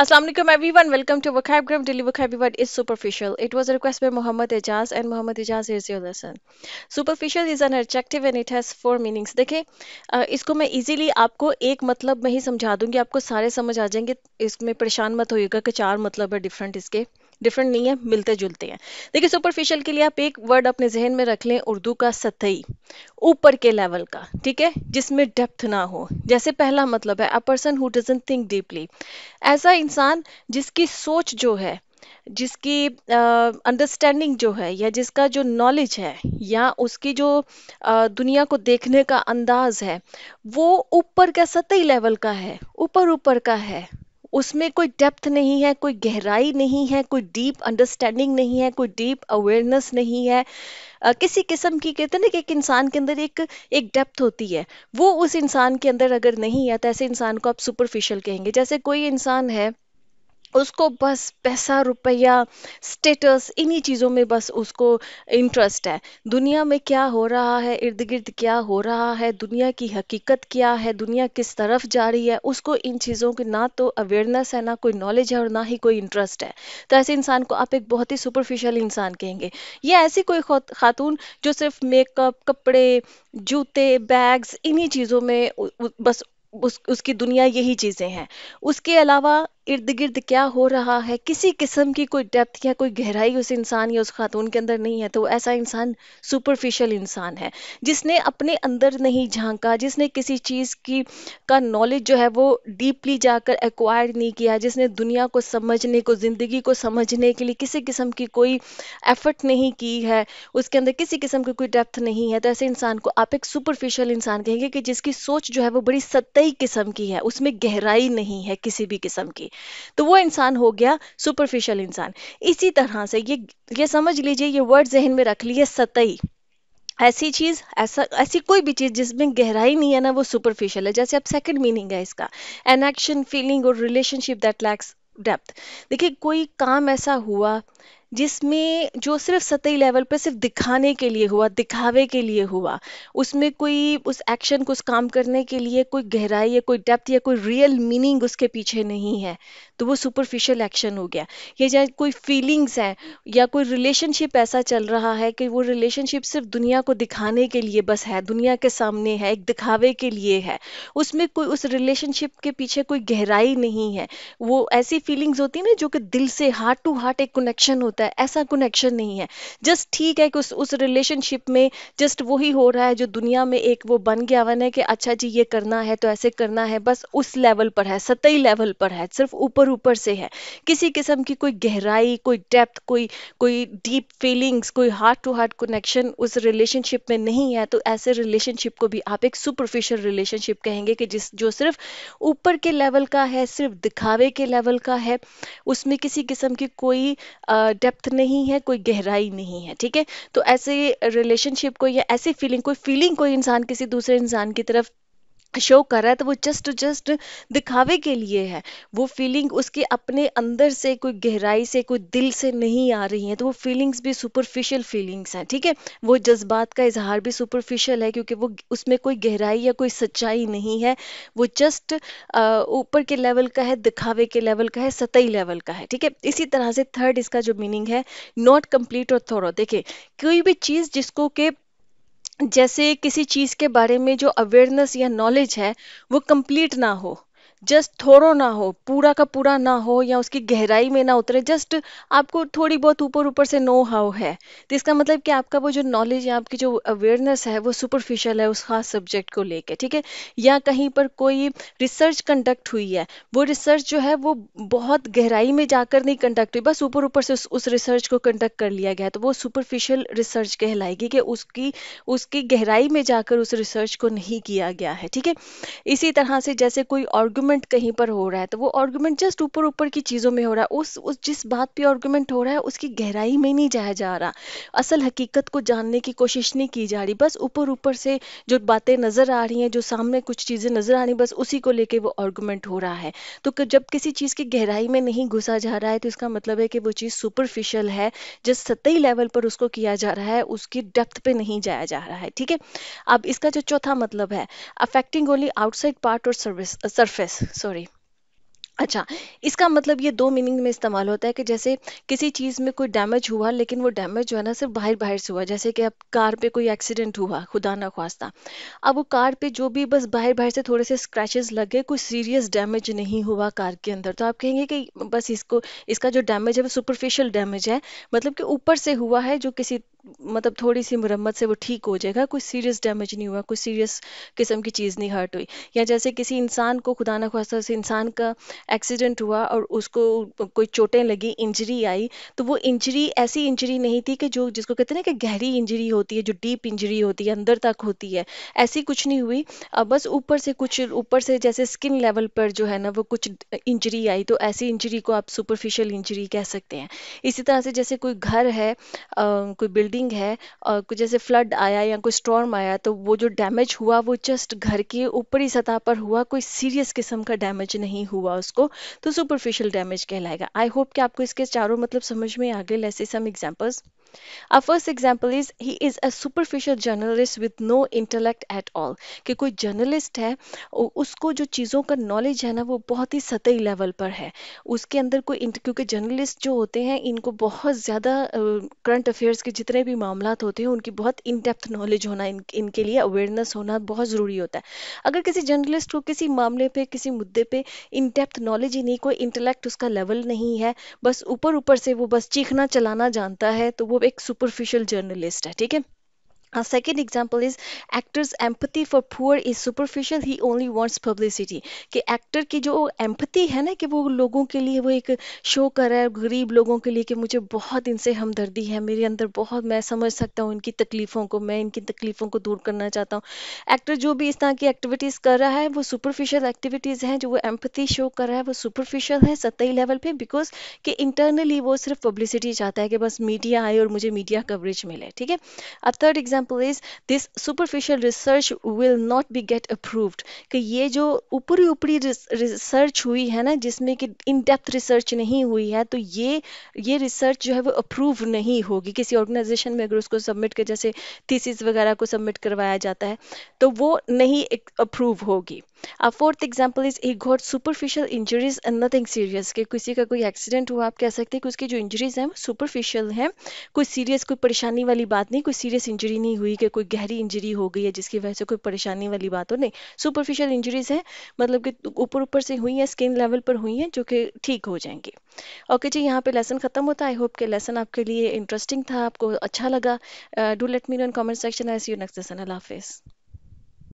Assalamualaikum everyone. Welcome to vocabulary. Daily vocabulary is superficial. It was a request by Muhammad Ejaz and Muhammad Ejaz here's your lesson. Superficial is an adjective and it has four meanings. देखें इसको मैं easily आपको एक मतलब में ही समझा दूंगी आपको सारे समझ आ जाएंगे इसमें परेशान मत होइएगा कि चार मतलब है डिफरेंट इसके डिफरेंट नहीं है मिलते जुलते हैं देखिए सुपरफिशियल के लिए आप एक वर्ड अपने जहन में रख लें उर्दू का सतही ऊपर के लेवल का ठीक है जिसमें डेप्थ ना हो जैसे पहला मतलब है a person who doesn't think deeply ऐसा इंसान जिसकी सोच जो है जिसकी अंडरस्टैंडिंग uh, जो है या जिसका जो नॉलेज है या उसकी जो uh, दुनिया को देखने का अंदाज है वो ऊपर का सतही लेवल का है ऊपर ऊपर का है उसमें कोई डेप्थ नहीं है कोई गहराई नहीं है कोई डीप अंडरस्टैंडिंग नहीं है कोई डीप अवेयरनेस नहीं है आ, किसी किस्म की कहते हैं ना कि एक इंसान के अंदर एक एक डेप्थ होती है वो उस इंसान के अंदर अगर नहीं है तो ऐसे इंसान को आप सुपरफिशियल कहेंगे जैसे कोई इंसान है उसको बस पैसा रुपया स्टेटस इन्हीं चीज़ों में बस उसको इंटरेस्ट है दुनिया में क्या हो रहा है इर्द गिर्द क्या हो रहा है दुनिया की हकीकत क्या है दुनिया किस तरफ जा रही है उसको इन चीज़ों की ना तो अवेयरनेस है ना कोई नॉलेज है और ना ही कोई इंटरेस्ट है तो ऐसे इंसान को आप एक बहुत ही सुपरफिशियल इंसान कहेंगे या ऐसी कोई खातून जो सिर्फ मेकअप कपड़े जूते बैग्स इन्हीं चीज़ों में बस उस, उसकी दुनिया यही चीज़ें हैं उसके अलावा इर्द गिर्द क्या हो रहा है किसी किस्म की कोई डेप्थ या कोई गहराई उस इंसान या उस खातून के अंदर नहीं है तो ऐसा इंसान सुपरफिशियल इंसान है जिसने अपने अंदर नहीं झांका जिसने किसी चीज़ की का नॉलेज जो है वो डीपली जाकर एक्वायर नहीं किया जिसने दुनिया को समझने को ज़िंदगी को समझने के लिए किसी किस्म की कोई एफर्ट नहीं की है उसके अंदर किसी किस्म की कोई डेप्थ नहीं है तो ऐसे इंसान को आप एक सुपरफिशियल इंसान कहेंगे कि जिसकी सोच जो है वो बड़ी सतही किस्म की है उसमें गहराई नहीं है किसी भी किस्म की तो वो इंसान हो गया सुपरफिशियल इंसान इसी तरह से ये ये समझ लीजिए ये वर्ड जहन में रख लिए सतई ऐसी चीज ऐसा ऐसी कोई भी चीज जिसमें गहराई नहीं है ना वो सुपरफिशियल है जैसे अब सेकंड मीनिंग है इसका एन एक्शन फीलिंग और रिलेशनशिप दैट लैक्स डेप्थ देखिए कोई काम ऐसा हुआ जिसमें जो सिर्फ सतही लेवल पर सिर्फ दिखाने के लिए हुआ दिखावे के लिए हुआ उसमें कोई उस एक्शन को उस काम करने के लिए कोई गहराई या कोई डेप्थ या कोई रियल मीनिंग उसके पीछे नहीं है तो वो सुपरफिशियल एक्शन हो गया या जहाँ कोई फीलिंग्स हैं या कोई रिलेशनशिप ऐसा चल रहा है कि वो रिलेशनशिप सिर्फ दुनिया को दिखाने के लिए बस है दुनिया के सामने है एक दिखावे के लिए है उसमें कोई उस रिलेशनशिप के पीछे कोई गहराई नहीं है वो ऐसी फीलिंग्स होती है ना जो कि दिल से हार्ट टू हार्ट एक कनेक्शन होता होता है ऐसा कनेक्शन नहीं है जस्ट ठीक है कि उस उस रिलेशनशिप में जस्ट वही हो रहा है जो दुनिया में एक वो बन गया वन है कि अच्छा जी ये करना है तो ऐसे करना है बस उस लेवल पर है सतही लेवल पर है सिर्फ ऊपर ऊपर से है किसी किस्म की कोई गहराई कोई डेप्थ कोई कोई डीप फीलिंग्स कोई हार्ट टू हार्ट कनेक्शन उस रिलेशनशिप में नहीं है तो ऐसे रिलेशनशिप को भी आप एक सुपरफिशियल रिलेशनशिप कहेंगे कि जिस जो सिर्फ ऊपर के लेवल का है सिर्फ दिखावे के लेवल का है उसमें किसी किस्म की कोई डेप्थ डेप्थ नहीं है कोई गहराई नहीं है ठीक है तो ऐसे रिलेशनशिप को या ऐसी फीलिंग कोई फीलिंग कोई इंसान किसी दूसरे इंसान की तरफ शो कर रहा है तो वो जस्ट जस्ट दिखावे के लिए है वो फीलिंग उसके अपने अंदर से कोई गहराई से कोई दिल से नहीं आ रही है तो वो फीलिंग्स भी सुपरफिशियल फीलिंग्स हैं ठीक है थीके? वो जज्बात का इजहार भी सुपरफिशियल है क्योंकि वो उसमें कोई गहराई या कोई सच्चाई नहीं है वो जस्ट ऊपर के लेवल का है दिखावे के लेवल का है सतही लेवल का है ठीक है इसी तरह से थर्ड इसका जो मीनिंग है नॉट कंप्लीट और थोड़ा देखिए कोई भी चीज़ जिसको के जैसे किसी चीज़ के बारे में जो अवेयरनेस या नॉलेज है वो कंप्लीट ना हो जस्ट थोड़ो ना हो पूरा का पूरा ना हो या उसकी गहराई में ना उतरे जस्ट आपको थोड़ी बहुत ऊपर ऊपर से नो हाउ है तो इसका मतलब कि आपका वो जो नॉलेज या आपकी जो अवेयरनेस है वो सुपरफिशियल है उस खास सब्जेक्ट को लेके ठीक है या कहीं पर कोई रिसर्च कंडक्ट हुई है वो रिसर्च जो है वो बहुत गहराई में जाकर नहीं कंडक्ट हुई बस ऊपर ऊपर से उस, उस रिसर्च को कंडक्ट कर लिया गया तो वो सुपरफिशियल रिसर्च कहलाएगी कि उसकी उसकी गहराई में जाकर उस रिसर्च को नहीं किया गया है ठीक है इसी तरह से जैसे कोई ऑर्गूमेंट आर्ग्यूमेंट कहीं पर हो रहा है तो वो आर्ग्यूमेंट जस्ट ऊपर ऊपर की चीज़ों में हो रहा है उस उस जिस बात पे आर्ग्यूमेंट हो रहा है उसकी गहराई में नहीं जाया जा रहा असल हकीकत को जानने की कोशिश नहीं की जा रही बस ऊपर ऊपर से जो बातें नज़र आ रही हैं जो सामने कुछ चीज़ें नज़र आ रही बस उसी को लेकर वो आर्ग्यूमेंट हो रहा है तो जब किसी चीज़ की गहराई में नहीं घुसा जा रहा है तो इसका मतलब है कि वो चीज़ सुपरफिशल है जिस सतही लेवल पर उसको किया जा रहा है उसकी डेप्थ पे नहीं जाया जा रहा है ठीक है अब इसका जो चौथा मतलब है अफेक्टिंग ओनली आउटसाइड पार्ट और सर्विस सरफेस सॉरी अच्छा इसका मतलब ये दो मीनिंग में इस्तेमाल होता है कि जैसे किसी चीज़ में कोई डैमेज हुआ लेकिन वो डैमेज जो है ना सिर्फ बाहर बाहर से हुआ जैसे कि अब कार पे कोई एक्सीडेंट हुआ खुदा ना खास्ता अब वो कार पे जो भी बस बाहर बाहर से थोड़े से स्क्रैचेस लगे कोई सीरियस डैमेज नहीं हुआ कार के अंदर तो आप कहेंगे कि बस इसको इसका जो डैमेज है वो सुपरफिशियल डैमेज है मतलब कि ऊपर से हुआ है जो किसी मतलब थोड़ी सी मरम्मत से वो ठीक हो जाएगा कोई सीरियस डैमेज नहीं हुआ कोई सीरियस किस्म की चीज़ नहीं हर्ट हुई या जैसे किसी इंसान को खुदा ना खास्ता से इंसान का एक्सीडेंट हुआ और उसको कोई चोटें लगी इंजरी आई तो वो इंजरी ऐसी इंजरी नहीं थी कि जो जिसको कहते ना कि गहरी इंजरी होती है जो डीप इंजरी होती है अंदर तक होती है ऐसी कुछ नहीं हुई बस ऊपर से कुछ ऊपर से जैसे स्किन लेवल पर जो है ना वो कुछ इंजरी आई तो ऐसी इंजरी को आप सुपरफिशियल इंजरी कह सकते हैं इसी तरह से जैसे कोई घर है कोई बिल्डिंग बिल्डिंग है और कुछ जैसे फ्लड आया या कोई स्टॉर्म आया तो वो जो डैमेज हुआ वो जस्ट घर के ऊपरी सतह पर हुआ कोई सीरियस किस्म का डैमेज नहीं हुआ उसको तो सुपरफिशियल डैमेज कहलाएगा आई होप कि आपको इसके चारों मतलब समझ में आ गए let's some examples Our first example is he is a superficial journalist with no intellect at all कि कोई जर्नलिस्ट है उसको जो चीज़ों का नॉलेज है ना वो बहुत ही सतही लेवल पर है उसके अंदर कोई क्योंकि जर्नलिस्ट जो होते हैं इनको बहुत ज़्यादा करंट अफेयर्स के जितने भी मामला होते हैं उनकी बहुत इन डेप्थ नॉलेज होना इन, इनके लिए अवेयरनेस होना बहुत ज़रूरी होता है अगर किसी जर्नलिस्ट को किसी मामले पर किसी मुद्दे पर इन डेप्थ नॉलेज ही नहीं कोई इंटलेक्ट उसका लेवल नहीं है बस ऊपर ऊपर से वो बस चीखना चलाना जानता है तो वो एक सुपरफिशियल जर्नलिस्ट है ठीक है A second example is actor's empathy for poor is superficial he only wants publicity कि एक्टर की जो एम्पति है ना कि वो लोगों के लिए वो एक शो कर रहा है गरीब लोगों के लिए कि मुझे बहुत इनसे हमदर्दी है मेरे अंदर बहुत मैं समझ सकता हूँ इनकी तकलीफ़ों को मैं इनकी तकलीफ़ों को दूर करना चाहता हूँ एक्टर जो भी इस तरह की एक्टिविटीज़ कर रहा है वो सुपरफिशियल एक्टिविटीज़ हैं जो वो एम्पति शो कर रहा है वो सुपरफिशियल है सतही लेवल पर बिकॉज कि इंटरनली वो सिर्फ पब्लिसिटी चाहता है कि बस मीडिया आए और मुझे मीडिया कवरेज मिले ठीक है अब third example example is this superficial research will not be get approved कि ये जो ऊपरी ऊपरी रिसर्च हुई है ना जिसमें कि इन डेप्थ रिसर्च नहीं हुई है तो ये ये रिसर्च जो है वो अप्रूव नहीं होगी किसी ऑर्गेनाइजेशन में अगर उसको सबमिट कर जैसे थीसिस वगैरह को सबमिट करवाया जाता है तो वो नहीं अप्रूव होगी अब fourth example is he got superficial injuries and nothing serious कि किसी का कोई एक्सीडेंट हुआ आप कह सकते हैं कि उसकी जो इंजरीज हैं वो सुपरफिशियल हैं कोई सीरियस कोई परेशानी वाली बात नहीं कोई सीरियस इंजरी नहीं हुई कि कोई गहरी इंजरी हो गई है जिसकी वजह से कोई परेशानी वाली बात हो नहीं सुपरफिशियल इंजरीज है मतलब कि ऊपर ऊपर से हुई हैं स्किन लेवल पर हुई हैं जो कि ठीक हो जाएंगी ओके जी यहाँ पे लेसन खत्म होता है आई होप के लेसन आपके लिए इंटरेस्टिंग था आपको अच्छा लगा do let me know in comment section I see you next lesson अल्लाह हाफिज़